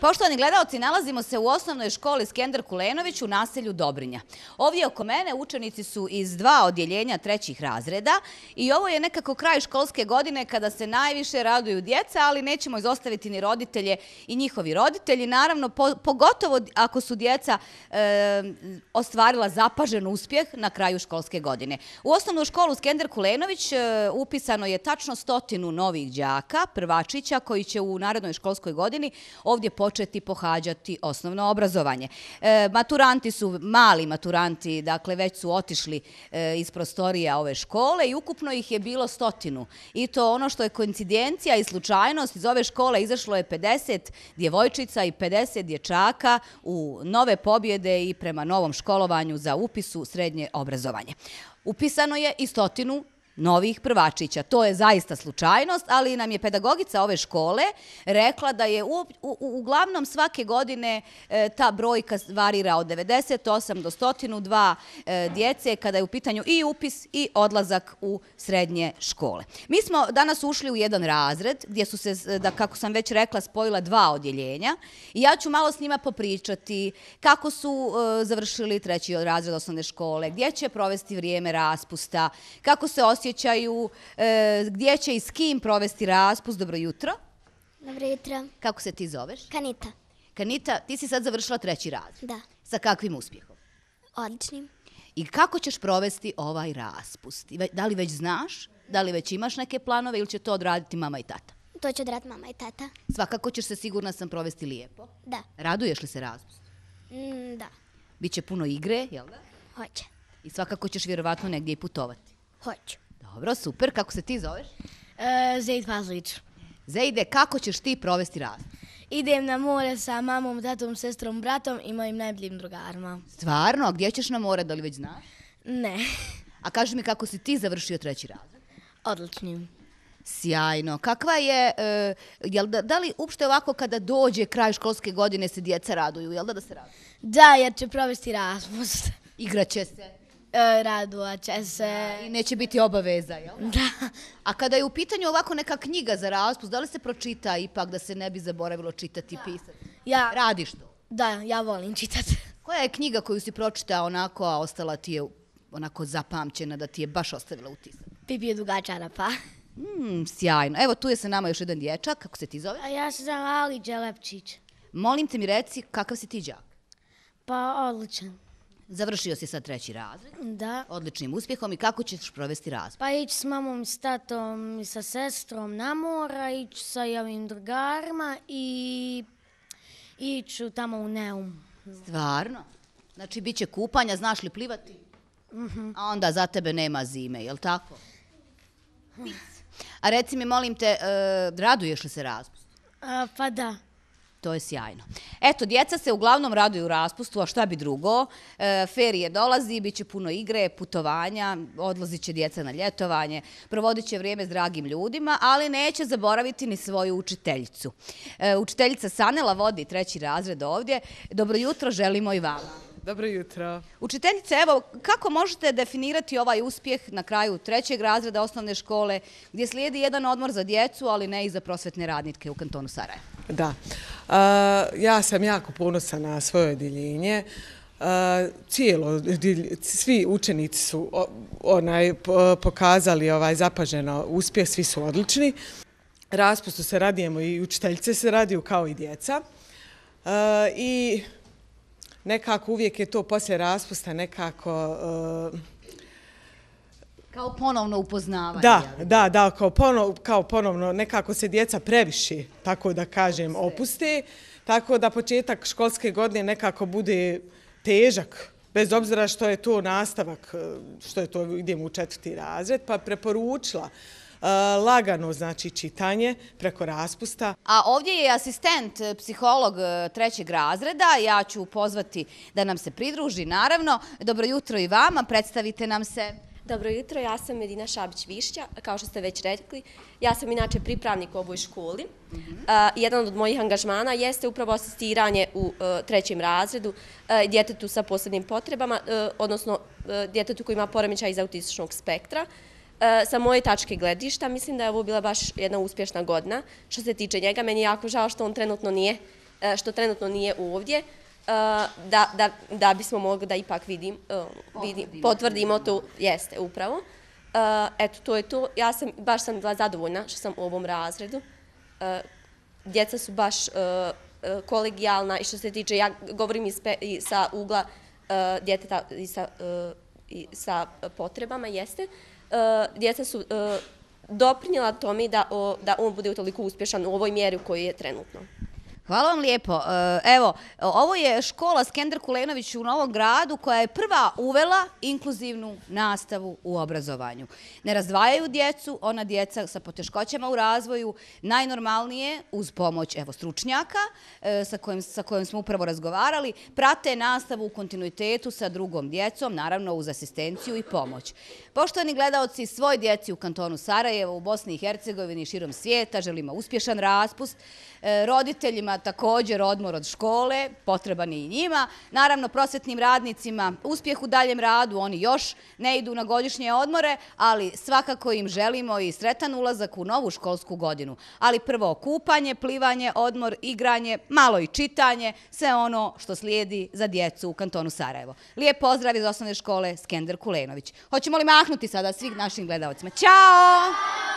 Poštovani gledalci, nalazimo se u osnovnoj školi Skender Kulenović u naselju Dobrinja. Ovdje oko mene učenici su iz dva odjeljenja trećih razreda i ovo je nekako kraj školske godine kada se najviše raduju djeca, ali nećemo izostaviti ni roditelje i njihovi roditelji. Naravno, pogotovo ako su djeca ostvarila zapažen uspjeh na kraju školske godine. U osnovnu školu Skender Kulenović e, upisano je tačno stotinu novih džaka, prvačića, koji će u narodnoj školskoj godini ovdje postaviti početi pohađati osnovno obrazovanje. E, maturanti su mali maturanti, dakle već su otišli e, iz prostorija ove škole i ukupno ih je bilo stotinu. I to ono što je koincidencija i slučajnost, iz ove škole izašlo je 50 djevojčica i 50 dječaka u nove pobjede i prema novom školovanju za upisu srednje obrazovanje. Upisano je i stotinu novih prvačića. To je zaista slučajnost, ali nam je pedagogica ove škole rekla da je uglavnom svake godine e, ta brojka varira od 98 do 102 e, djece kada je u pitanju i upis i odlazak u srednje škole. Mi smo danas ušli u jedan razred gdje su se, e, kako sam već rekla, spojila dva odjeljenja i ja ću malo s njima popričati kako su završili treći razred osnovne škole, gdje će provesti vrijeme raspusta, kako se osjećaju osjećaju, e, gdje će i s kim provesti raspust. Dobro jutro. Dobro jutro. Kako se ti zoveš? Kanita. Kanita, ti si sad završila treći raz. Da. Sa kakvim uspjehom? Odličnim. I kako ćeš provesti ovaj raspust? Da li već znaš, da li već imaš neke planove ili će to odraditi mama i tata? To će odraditi mama i tata. Svakako ćeš se sigurna sam provesti lijepo. Da. Raduješ li se raspust? Mm, da. Biće puno igre, jel da? Hoće. I svakako ćeš vjerovatno negdje i putovati. Hoću. Dobro, super. Kako se ti zoveš? E, Zaid Fazlić. Zaide, kako ćeš ti provesti razred? Idem na more sa mamom, tatom, sestrom, bratom i mojim najboljim drugarima. Stvarno? A gdje ćeš na more, da li već znaš? Ne. A kaži mi kako si ti završio treći razred? Odličnim. Sjajno. Kakva je, e, jel da, da li uopšte ovako kada dođe kraj školske godine se djeca raduju, jel da da se raduju? Da, jer će provesti razmus. Igraće se. E, će se. I neće biti obaveza, jel? Da. A kada je u pitanju ovako neka knjiga za raspust, da li se pročita ipak da se ne bi zaboravilo čitati i pisati? Ja. Radiš to? Da, ja volim čitati. Koja je knjiga koju si pročita onako, a ostala ti je onako zapamćena, da ti je baš ostavila utisak? Ti bi je dugačara, pa. Mm, sjajno. Evo, tu je sa nama još jedan dječak, kako se ti zove? ja se zove Ali Đelepčić. Molim te mi reci, kakav si ti džak? Pa, odličan. Završio si sad treći razred. Da. Odličnim uspjehom i kako ćeš provesti razred? Pa ići s mamom s tatom i sa sestrom na mora, ići sa javim drugarima i ići tamo u Neum. Stvarno? Znači, bit će kupanja, znaš li plivati? Mhm. A onda za tebe nema zime, jel' tako? A reci mi, molim te, eh, raduješ li se razpustu? Pa Da. To je sjajno. Eto, djeca se uglavnom raduju raspustu, a šta bi drugo? E, ferije dolazi, bit će puno igre, putovanja, odlazit će djeca na ljetovanje, provodit će vrijeme s dragim ljudima, ali neće zaboraviti ni svoju učiteljicu. E, učiteljica Sanela vodi treći razred ovdje. Dobro jutro, želimo i vama. Dobro jutro. Učiteljice, evo, kako možete definirati ovaj uspjeh na kraju trećeg razreda osnovne škole gdje slijedi jedan odmor za djecu, ali ne i za prosvetne radnitke u kantonu Sarajeva? Da. Ja sam jako ponosa na svoje odjeljenje. Cijelo, svi učenici su onaj, pokazali ovaj zapaženo uspjeh, svi su odlični. Raspustu se radijemo i učiteljice se radiju kao i djeca. I nekako uvijek je to poslje raspusta nekako... Kao ponovno upoznavanje. Da, da, da, kao ponovno, kao ponovno nekako se djeca previše, tako da kažem, opuste, tako da početak školske godine nekako bude težak, bez obzira što je to nastavak, eh, što je to, idemo u četvrti razred, pa preporučila eh, lagano znači čitanje preko raspusta. A ovdje je asistent, eh, psiholog trećeg razreda. Ja ću pozvati da nam se pridruži, naravno. Dobro jutro i vama, predstavite nam se. Dobro jutro, ja sam Medina Šabić-Višća, kao što ste već rekli. Ja sam inače pripravnik u ovoj školi. Mhm. Jedan od mojih angažmana jeste upravo asistiranje u e, trećem razredu e, djetetu sa posebnim potrebama, e, odnosno djetetu koji ima poremećaj iz autističnog spektra. Sa moje tačke gledišta mislim da je ovo bila baš jedna uspješna godina. Što se tiče njega, meni je jako žao što on trenutno nije što trenutno nije ovdje, Eh, da, da, da bismo mogli da ipak vidim, uh, potvrdimo to, jeste, upravo. Uh, eto, to je to. Ja sam, baš sam bila zadovoljna što sam u ovom razredu. djeca su baš kolegijalna i što se tiče, ja govorim i sa ugla djeteta i sa, i sa potrebama, jeste. djeca su doprinjela tome da, da on bude toliko uspješan u ovoj mjeri u kojoj je trenutno. Hvala vam lijepo. E, evo, ovo je škola Skender Kulenović u Novom gradu koja je prva uvela inkluzivnu nastavu u obrazovanju. Ne razdvajaju djecu, ona djeca sa poteškoćama u razvoju, najnormalnije uz pomoć stručnjaka e, sa kojim smo upravo razgovarali, prate nastavu u kontinuitetu sa drugom djecom, naravno uz asistenciju i pomoć. Poštovani gledalci, svoj djeci u kantonu Sarajevo, u Bosni i Hercegovini i širom svijeta, želimo uspješan raspust. E, roditeljima također odmor od škole, potreban i njima. Naravno, prosvetnim radnicima uspjeh u daljem radu, oni još ne idu na godišnje odmore, ali svakako im želimo i sretan ulazak u novu školsku godinu. Ali prvo kupanje, plivanje, odmor, igranje, malo i čitanje, sve ono što slijedi za djecu u kantonu Sarajevo. Lijep pozdrav iz osnovne škole, Skender Kulenović. Hoćemo li mahnuti sada svih našim gledalcima? Ćao!